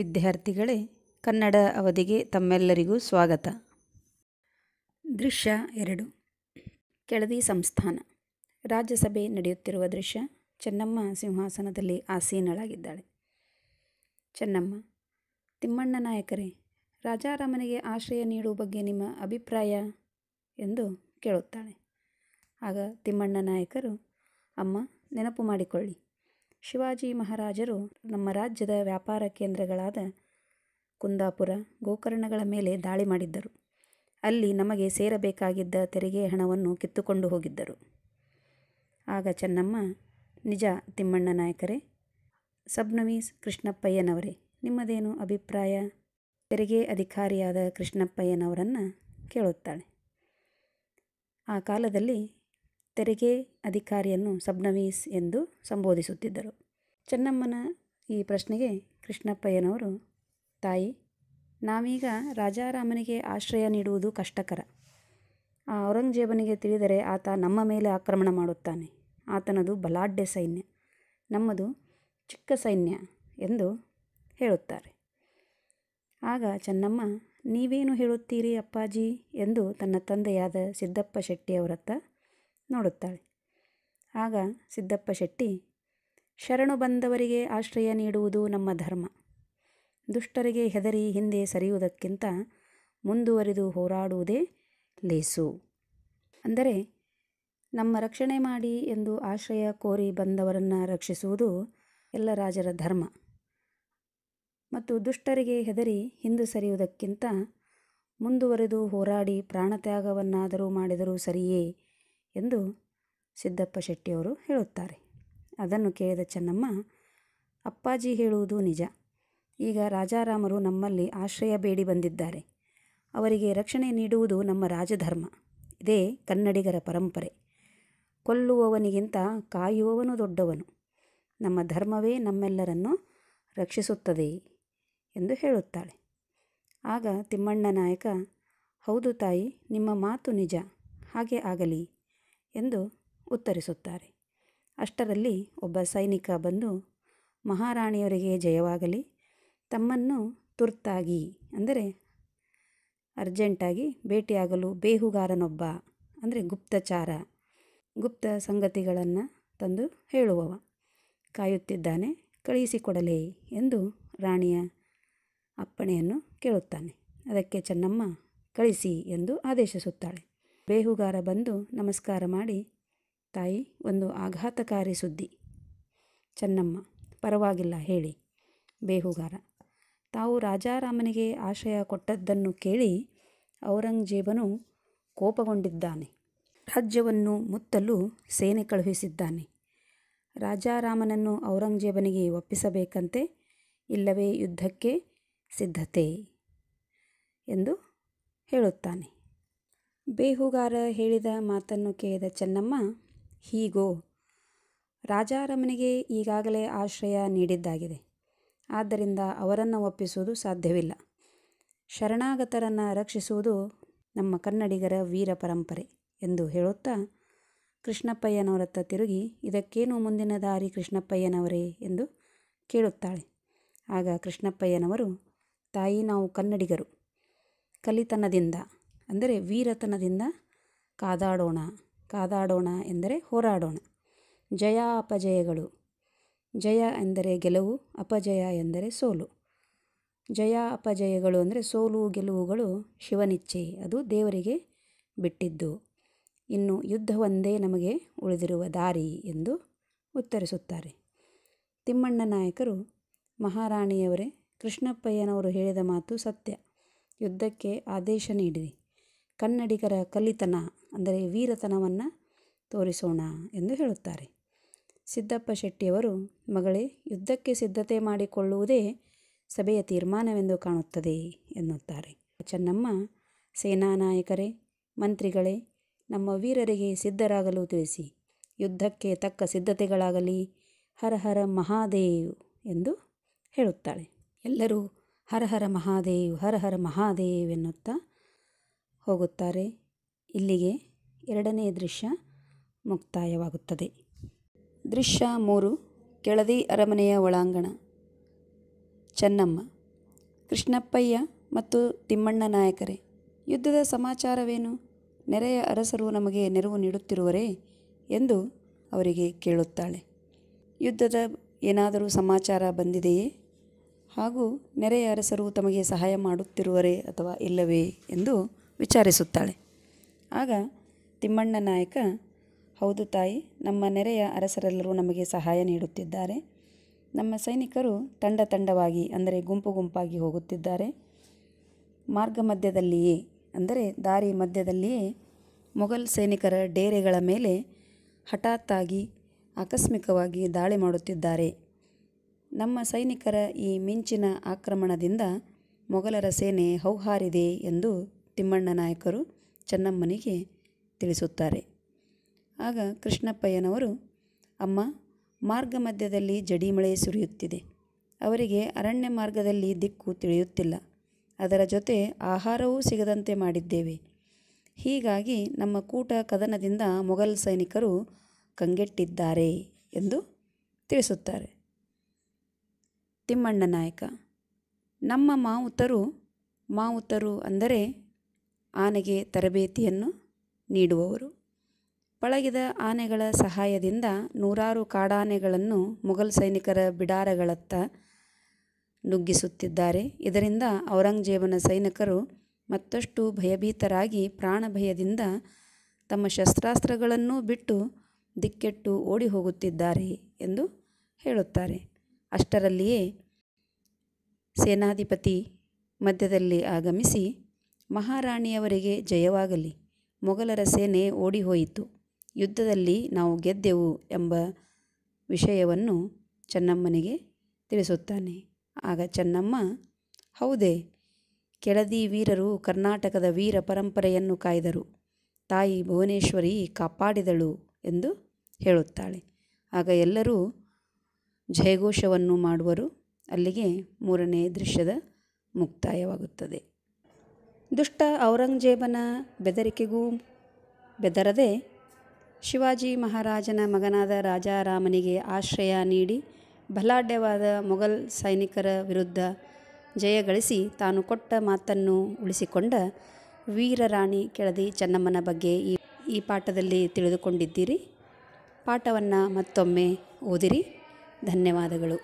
ವಿದ್ಯಾರ್ಥಿಗಳೇ ಕನ್ನಡ ಅವಧಿಗೆ ತಮ್ಮೆಲ್ಲರಿಗೂ ಸ್ವಾಗತ ದೃಶ್ಯ ಎರಡು ಕೆಳದಿ ಸಂಸ್ಥಾನ ರಾಜ್ಯಸಭೆ ನಡೆಯುತ್ತಿರುವ ದೃಶ್ಯ ಚೆನ್ನಮ್ಮ ಸಿಂಹಾಸನದಲ್ಲಿ ಆಸೀನಳಾಗಿದ್ದಾಳೆ ಚೆನ್ನಮ್ಮ ತಿಮ್ಮಣ್ಣ ನಾಯಕರೇ ರಾಜಾರಾಮನಿಗೆ ಆಶ್ರಯ ನೀಡುವ ಬಗ್ಗೆ ನಿಮ್ಮ ಅಭಿಪ್ರಾಯ ಎಂದು ಕೇಳುತ್ತಾಳೆ ಆಗ ತಿಮ್ಮಣ್ಣ ನಾಯಕರು ಅಮ್ಮ ನೆನಪು ಮಾಡಿಕೊಳ್ಳಿ ಶಿವಾಜಿ ಮಹಾರಾಜರು ನಮ್ಮ ರಾಜ್ಯದ ವ್ಯಾಪಾರ ಕೇಂದ್ರಗಳಾದ ಕುಂದಾಪುರ ಗೋಕರ್ಣಗಳ ಮೇಲೆ ದಾಳಿ ಮಾಡಿದ್ದರು ಅಲ್ಲಿ ನಮಗೆ ಸೇರಬೇಕಾಗಿದ್ದ ತೆರಿಗೆ ಹಣವನ್ನು ಕಿತ್ತುಕೊಂಡು ಹೋಗಿದ್ದರು ಆಗ ಚೆನ್ನಮ್ಮ ನಿಜ ತಿಮ್ಮಣ್ಣ ನಾಯಕರೇ ಸಬ್ನವೀಸ್ ಕೃಷ್ಣಪ್ಪಯ್ಯನವರೇ ನಿಮ್ಮದೇನು ಅಭಿಪ್ರಾಯ ತೆರಿಗೆ ಅಧಿಕಾರಿಯಾದ ಕೃಷ್ಣಪ್ಪಯ್ಯನವರನ್ನು ಕೇಳುತ್ತಾಳೆ ಆ ಕಾಲದಲ್ಲಿ ತೆರಿಗೆ ಅಧಿಕಾರಿಯನ್ನು ಸಬ್ನವೀಸ್ ಎಂದು ಸಂಬೋಧಿಸುತ್ತಿದ್ದರು ಚೆನ್ನಮ್ಮನ ಈ ಪ್ರಶ್ನೆಗೆ ಕೃಷ್ಣಪ್ಪಯ್ಯನವರು ತಾಯಿ ನಾವೀಗ ರಾಜಾರಾಮನಿಗೆ ಆಶ್ರಯ ನೀಡುವುದು ಕಷ್ಟಕರ ಆ ಔರಂಗಜೇಬನಿಗೆ ತಿಳಿದರೆ ಆತ ನಮ್ಮ ಮೇಲೆ ಆಕ್ರಮಣ ಮಾಡುತ್ತಾನೆ ಆತನದು ಬಲಾಢ್ಯ ಸೈನ್ಯ ನಮ್ಮದು ಚಿಕ್ಕ ಸೈನ್ಯ ಎಂದು ಹೇಳುತ್ತಾರೆ ಆಗ ಚೆನ್ನಮ್ಮ ನೀವೇನು ಹೇಳುತ್ತೀರಿ ಅಪ್ಪಾಜಿ ಎಂದು ತನ್ನ ತಂದೆಯಾದ ಸಿದ್ದಪ್ಪ ಶೆಟ್ಟಿಯವರತ್ತ ನೋಡುತ್ತಾಳೆ ಆಗ ಸಿದ್ದಪ್ಪ ಶೆಟ್ಟಿ ಶರಣು ಬಂದವರಿಗೆ ಆಶ್ರಯ ನೀಡುವುದು ನಮ್ಮ ಧರ್ಮ ದುಷ್ಟರಿಗೆ ಹೆದರಿ ಹಿಂದೆ ಸರಿಯುವುದಕ್ಕಿಂತ ಮುಂದುವರಿದು ಹೋರಾಡುವುದೇ ಲೇಸು ಅಂದರೆ ನಮ್ಮ ರಕ್ಷಣೆ ಮಾಡಿ ಎಂದು ಆಶ್ರಯ ಕೋರಿ ಬಂದವರನ್ನು ರಕ್ಷಿಸುವುದು ಎಲ್ಲ ರಾಜರ ಧರ್ಮ ಮತ್ತು ದುಷ್ಟರಿಗೆ ಹೆದರಿ ಹಿಂದೆ ಸರಿಯುವುದಕ್ಕಿಂತ ಮುಂದುವರೆದು ಹೋರಾಡಿ ಪ್ರಾಣತ್ಯಾಗವನ್ನಾದರೂ ಮಾಡಿದರೂ ಸರಿಯೇ ಎಂದು ಸಿದ್ದಪ್ಪ ಶೆಟ್ಟಿಯವರು ಹೇಳುತ್ತಾರೆ ಅದನ್ನು ಕೇಳಿದ ಚೆನ್ನಮ್ಮ ಅಪ್ಪಾಜಿ ಹೇಳುವುದು ನಿಜ ಈಗ ರಾಜಾರಾಮರು ನಮ್ಮಲ್ಲಿ ಆಶ್ರಯ ಬೇಡಿ ಬಂದಿದ್ದಾರೆ ಅವರಿಗೆ ರಕ್ಷಣೆ ನೀಡುವುದು ನಮ್ಮ ರಾಜಧರ್ಮ ಇದೇ ಕನ್ನಡಿಗರ ಪರಂಪರೆ ಕೊಲ್ಲುವವನಿಗಿಂತ ಕಾಯುವವನು ದೊಡ್ಡವನು ನಮ್ಮ ಧರ್ಮವೇ ನಮ್ಮೆಲ್ಲರನ್ನು ರಕ್ಷಿಸುತ್ತದೆ ಎಂದು ಹೇಳುತ್ತಾಳೆ ಆಗ ತಿಮ್ಮಣ್ಣ ನಾಯಕ ಹೌದು ತಾಯಿ ನಿಮ್ಮ ಮಾತು ನಿಜ ಹಾಗೆ ಆಗಲಿ ಎಂದು ಉತ್ತರಿಸುತ್ತಾರೆ ಅಷ್ಟರಲ್ಲಿ ಒಬ್ಬ ಸೈನಿಕ ಬಂದು ಮಹಾರಾಣಿಯವರಿಗೆ ಜಯವಾಗಲಿ ತಮ್ಮನ್ನು ತುರ್ತಾಗಿ ಅಂದರೆ ಅರ್ಜೆಂಟಾಗಿ ಭೇಟಿಯಾಗಲು ಬೇಹುಗಾರನೊಬ್ಬ ಅಂದರೆ ಗುಪ್ತಚಾರ ಗುಪ್ತ ಸಂಗತಿಗಳನ್ನು ತಂದು ಹೇಳುವವ ಕಾಯುತ್ತಿದ್ದಾನೆ ಕಳುಹಿಸಿಕೊಡಲೇ ಎಂದು ರಾಣಿಯ ಅಪ್ಪಣೆಯನ್ನು ಕೇಳುತ್ತಾನೆ ಅದಕ್ಕೆ ಚೆನ್ನಮ್ಮ ಕಳಿಸಿ ಎಂದು ಆದೇಶಿಸುತ್ತಾಳೆ ಬೇಹುಗಾರ ಬಂದು ನಮಸ್ಕಾರ ಮಾಡಿ ತಾಯಿ ಒಂದು ಆಘಾತಕಾರಿ ಸುದ್ದಿ ಚೆನ್ನಮ್ಮ ಪರವಾಗಿಲ್ಲ ಹೇಳಿ ಬೇಹುಗಾರ ತಾವು ರಾಜಾರಾಮನಿಗೆ ಆಶಯ ಕೊಟ್ಟದ್ದನ್ನು ಕೇಳಿ ಔರಂಗಜೇಬನು ಕೋಪಗೊಂಡಿದ್ದಾನೆ ರಾಜ್ಯವನ್ನು ಮುತ್ತಲು ಸೇನೆ ಕಳುಹಿಸಿದ್ದಾನೆ ರಾಜಾರಾಮನನ್ನು ಔರಂಗಜೇಬನಿಗೆ ಒಪ್ಪಿಸಬೇಕಂತೆ ಇಲ್ಲವೇ ಯುದ್ಧಕ್ಕೆ ಸಿದ್ಧತೆ ಎಂದು ಹೇಳುತ್ತಾನೆ ಬೇಹುಗಾರ ಹೇಳಿದ ಮಾತನ್ನು ಕೇಳಿದ ಚೆನ್ನಮ್ಮ ಹೀಗೋ ರಾಜಾರಮನಿಗೆ ಈಗಾಗಲೇ ಆಶ್ರಯ ನೀಡಿದ್ದಾಗಿದೆ ಆದ್ದರಿಂದ ಅವರನ್ನು ಒಪ್ಪಿಸುವುದು ಸಾಧ್ಯವಿಲ್ಲ ಶರಣಾಗತರನ್ನು ರಕ್ಷಿಸುವುದು ನಮ್ಮ ಕನ್ನಡಿಗರ ವೀರ ಪರಂಪರೆ ಎಂದು ಹೇಳುತ್ತಾ ಕೃಷ್ಣಪ್ಪಯ್ಯನವರತ್ತ ತಿರುಗಿ ಇದಕ್ಕೇನು ಮುಂದಿನ ದಾರಿ ಕೃಷ್ಣಪ್ಪಯ್ಯನವರೇ ಎಂದು ಕೇಳುತ್ತಾಳೆ ಆಗ ಕೃಷ್ಣಪ್ಪಯ್ಯನವರು ತಾಯಿ ನಾವು ಕನ್ನಡಿಗರು ಕಲಿತನದಿಂದ ಅಂದರೆ ವೀರತನದಿಂದ ಕಾದಾಡೋಣ ಕಾದಾಡೋಣ ಎಂದರೆ ಹೋರಾಡೋಣ ಜಯ ಅಪಜಯಗಳು ಜಯ ಎಂದರೆ ಗೆಲುವು ಅಪಜಯ ಎಂದರೆ ಸೋಲು ಜಯ ಅಪಜಯಗಳು ಅಂದರೆ ಸೋಲು ಗೆಲುವುಗಳು ಶಿವನಿಚ್ಛೆ ಅದು ದೇವರಿಗೆ ಬಿಟ್ಟಿದ್ದು ಇನ್ನು ಯುದ್ಧವೊಂದೇ ನಮಗೆ ಉಳಿದಿರುವ ದಾರಿ ಎಂದು ಉತ್ತರಿಸುತ್ತಾರೆ ತಿಮ್ಮಣ್ಣ ನಾಯಕರು ಮಹಾರಾಣಿಯವರೇ ಕೃಷ್ಣಪ್ಪಯ್ಯನವರು ಹೇಳಿದ ಮಾತು ಸತ್ಯ ಯುದ್ಧಕ್ಕೆ ಆದೇಶ ನೀಡಿರಿ ಕನ್ನಡಿಗರ ಕಲಿತನ ಅಂದರೆ ವೀರತನವನ್ನು ತೋರಿಸೋಣ ಎಂದು ಹೇಳುತ್ತಾರೆ ಸಿದ್ದಪ್ಪ ಶೆಟ್ಟಿಯವರು ಮಗಳೇ ಯುದ್ಧಕ್ಕೆ ಸಿದ್ಧತೆ ಮಾಡಿಕೊಳ್ಳುವುದೇ ಸಭೆಯ ತೀರ್ಮಾನವೆಂದು ಕಾಣುತ್ತದೆ ಎನ್ನುತ್ತಾರೆ ಚೆನ್ನಮ್ಮ ಸೇನಾ ನಾಯಕರೇ ಮಂತ್ರಿಗಳೇ ನಮ್ಮ ವೀರರಿಗೆ ಸಿದ್ಧರಾಗಲು ತಿಳಿಸಿ ಯುದ್ಧಕ್ಕೆ ತಕ್ಕ ಸಿದ್ಧತೆಗಳಾಗಲಿ ಹರ ಹರ ಮಹಾದೇವ್ ಎಂದು ಹೇಳುತ್ತಾಳೆ ಎಲ್ಲರೂ ಹರ ಹರ ಮಹಾದೇವ್ ಹರ ಹರ ಮಹಾದೇವ್ ಎನ್ನುತ್ತಾ ಹೋಗುತ್ತಾರೆ ಇಲ್ಲಿಗೆ ಎರಡನೆಯ ದೃಶ್ಯ ಮುಕ್ತಾಯವಾಗುತ್ತದೆ ದೃಶ್ಯ ಮೂರು ಕೆಳದಿ ಅರಮನೆಯ ಒಳಾಂಗಣ ಚೆನ್ನಮ್ಮ ಕೃಷ್ಣಪ್ಪಯ್ಯ ಮತ್ತು ತಿಮ್ಮಣ್ಣ ನಾಯಕರೇ ಯುದ್ಧದ ಸಮಾಚಾರವೇನು ನೆರೆಯ ಅರಸರು ನಮಗೆ ನೆರವು ನೀಡುತ್ತಿರುವರೇ ಎಂದು ಅವರಿಗೆ ಕೇಳುತ್ತಾಳೆ ಯುದ್ಧದ ಏನಾದರೂ ಸಮಾಚಾರ ಬಂದಿದೆಯೇ ಹಾಗೂ ನೆರೆಯ ಅರಸರು ತಮಗೆ ಸಹಾಯ ಮಾಡುತ್ತಿರುವರೇ ಅಥವಾ ಇಲ್ಲವೇ ಎಂದು ವಿಚಾರಿಸುತ್ತಾಳೆ ಆಗ ತಿಮ್ಮಣ್ಣ ನಾಯಕ ಹೌದು ತಾಯಿ ನಮ್ಮ ನೆರೆಯ ಅರಸರೆಲ್ಲರೂ ನಮಗೆ ಸಹಾಯ ನೀಡುತ್ತಿದ್ದಾರೆ ನಮ್ಮ ಸೈನಿಕರು ತಂಡ ತಂಡವಾಗಿ ಅಂದರೆ ಗುಂಪು ಗುಂಪಾಗಿ ಹೋಗುತ್ತಿದ್ದಾರೆ ಮಾರ್ಗ ಮಧ್ಯದಲ್ಲಿಯೇ ಅಂದರೆ ದಾರಿ ಮಧ್ಯದಲ್ಲಿಯೇ ಮೊಘಲ್ ಸೈನಿಕರ ಡೇರೆಗಳ ಮೇಲೆ ಹಠಾತ್ತಾಗಿ ಆಕಸ್ಮಿಕವಾಗಿ ದಾಳಿ ಮಾಡುತ್ತಿದ್ದಾರೆ ನಮ್ಮ ಸೈನಿಕರ ಈ ಮಿಂಚಿನ ಆಕ್ರಮಣದಿಂದ ಮೊಘಲರ ಸೇನೆ ಹೌಹಾರಿದೆ ಎಂದು ತಿಮ್ಮಣ್ಣ ನಾಯಕರು ಚೆನ್ನಮ್ಮನಿಗೆ ತಿಳಿಸುತ್ತಾರೆ ಆಗ ಕೃಷ್ಣಪ್ಪಯ್ಯನವರು ಅಮ್ಮ ಮಾರ್ಗ ಮಧ್ಯದಲ್ಲಿ ಜಡಿಮಳೆ ಸುರಿಯುತ್ತಿದೆ ಅವರಿಗೆ ಅರಣ್ಯ ಮಾರ್ಗದಲ್ಲಿ ದಿಕ್ಕು ತಿಳಿಯುತ್ತಿಲ್ಲ ಅದರ ಜೊತೆ ಆಹಾರವೂ ಸಿಗದಂತೆ ಮಾಡಿದ್ದೇವೆ ಹೀಗಾಗಿ ನಮ್ಮ ಕೂಟ ಕದನದಿಂದ ಮೊಘಲ್ ಸೈನಿಕರು ಕಂಗೆಟ್ಟಿದ್ದಾರೆ ಎಂದು ತಿಳಿಸುತ್ತಾರೆ ತಿಮ್ಮಣ್ಣ ನಾಯಕ ನಮ್ಮ ಮಾವುತರು ಮಾವುತರು ಅಂದರೆ ಆನೆಗೆ ತರಬೇತಿಯನ್ನು ನೀಡುವವರು ಪಳಗಿದ ಆನೆಗಳ ಸಹಾಯದಿಂದ ನೂರಾರು ಕಾಡಾನೆಗಳನ್ನು ಮೊಘಲ್ ಸೈನಿಕರ ಬಿಡಾರಗಳತ್ತ ನುಗ್ಗಿಸುತ್ತಿದ್ದಾರೆ ಇದರಿಂದ ಔರಂಗಜೇಬನ ಸೈನಿಕರು ಮತ್ತಷ್ಟು ಭಯಭೀತರಾಗಿ ಪ್ರಾಣಭಯದಿಂದ ತಮ್ಮ ಶಸ್ತ್ರಾಸ್ತ್ರಗಳನ್ನೂ ಬಿಟ್ಟು ದಿಕ್ಕೆಟ್ಟು ಓಡಿ ಹೋಗುತ್ತಿದ್ದಾರೆ ಎಂದು ಹೇಳುತ್ತಾರೆ ಅಷ್ಟರಲ್ಲಿಯೇ ಸೇನಾಧಿಪತಿ ಮಧ್ಯದಲ್ಲಿ ಆಗಮಿಸಿ ಮಹಾರಾಣಿಯವರಿಗೆ ಜಯವಾಗಲಿ ಮೊಘಲರ ಸೇನೆ ಓಡಿಹೋಯಿತು ಯುದ್ಧದಲ್ಲಿ ನಾವು ಗೆದ್ದೆವು ಎಂಬ ವಿಷಯವನ್ನು ಚೆನ್ನಮ್ಮನಿಗೆ ತಿಳಿಸುತ್ತಾನೆ ಆಗ ಚೆನ್ನಮ್ಮ ಹೌದೇ ಕೆಳದಿ ವೀರರು ಕರ್ನಾಟಕದ ವೀರ ಪರಂಪರೆಯನ್ನು ಕಾಯ್ದರು ತಾಯಿ ಭುವನೇಶ್ವರಿ ಕಾಪಾಡಿದಳು ಎಂದು ಹೇಳುತ್ತಾಳೆ ಆಗ ಎಲ್ಲರೂ ಜಯಘೋಷವನ್ನು ಮಾಡುವರು ಅಲ್ಲಿಗೆ ಮೂರನೇ ದೃಶ್ಯದ ಮುಕ್ತಾಯವಾಗುತ್ತದೆ ದುಷ್ಟ ಔರಂಗಜೇಬನ ಬೆದರಿಕೆಗೂ ಬೆದರದೆ ಶಿವಾಜಿ ಮಹಾರಾಜನ ಮಗನಾದ ರಾಜಾರಾಮನಿಗೆ ಆಶ್ರಯ ನೀಡಿ ಬಲಾಢ್ಯವಾದ ಮೊಘಲ್ ಸೈನಿಕರ ವಿರುದ್ಧ ಜಯಗಳಿಸಿ ತಾನು ಕೊಟ್ಟ ಮಾತನ್ನು ಉಳಿಸಿಕೊಂಡ ವೀರರಾಣಿ ಕೆಳದಿ ಚೆನ್ನಮ್ಮನ ಬಗ್ಗೆ ಈ ಈ ಪಾಠದಲ್ಲಿ ತಿಳಿದುಕೊಂಡಿದ್ದೀರಿ ಪಾಠವನ್ನು ಮತ್ತೊಮ್ಮೆ ಓದಿರಿ ಧನ್ಯವಾದಗಳು